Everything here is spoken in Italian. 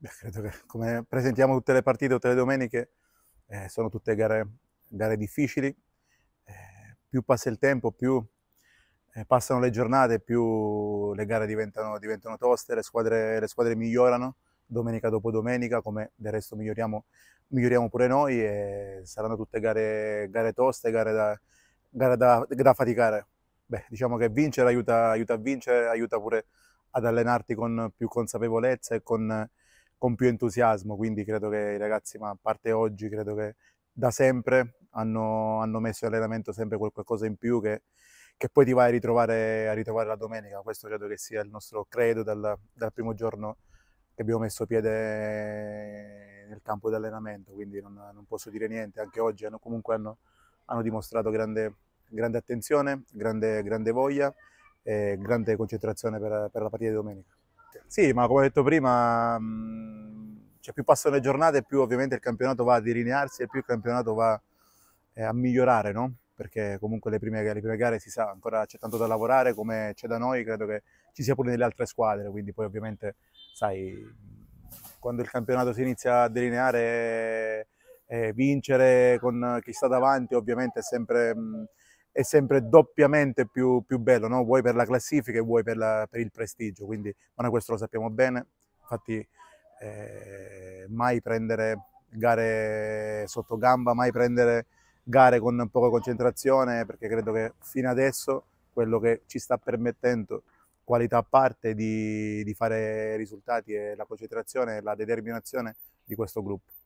Beh, credo che come presentiamo tutte le partite, tutte le domeniche, eh, sono tutte gare, gare difficili. Eh, più passa il tempo, più eh, passano le giornate, più le gare diventano, diventano toste, le squadre, le squadre, migliorano domenica dopo domenica, come del resto miglioriamo, miglioriamo pure noi e saranno tutte gare, gare toste, gare, da, gare da, da faticare. Beh, diciamo che vincere aiuta, aiuta a vincere, aiuta pure ad allenarti con più consapevolezza e con con più entusiasmo, quindi credo che i ragazzi, ma a parte oggi, credo che da sempre hanno, hanno messo in allenamento sempre qualcosa in più che, che poi ti vai a ritrovare, a ritrovare, la domenica, questo credo che sia il nostro credo dal, dal primo giorno che abbiamo messo piede nel campo di allenamento, quindi non, non posso dire niente, anche oggi hanno, comunque hanno, hanno dimostrato grande, grande attenzione, grande, grande, voglia e grande concentrazione per, per la partita di domenica. Sì, ma come ho detto prima, mm, cioè più passano le giornate, più ovviamente il campionato va a delinearsi e più il campionato va eh, a migliorare, no? perché comunque le prime, le prime, gare si sa, ancora c'è tanto da lavorare come c'è da noi, credo che ci sia pure nelle altre squadre, quindi poi ovviamente, sai, quando il campionato si inizia a delineare, eh, vincere con chi sta davanti ovviamente è sempre... Mh, mm, è sempre doppiamente più, più bello, no? vuoi per la classifica e vuoi per, la, per il prestigio, quindi ma noi questo lo sappiamo bene, infatti eh, mai prendere gare sotto gamba, mai prendere gare con poca concentrazione, perché credo che fino adesso quello che ci sta permettendo qualità a parte di, di fare risultati e la concentrazione e la determinazione di questo gruppo.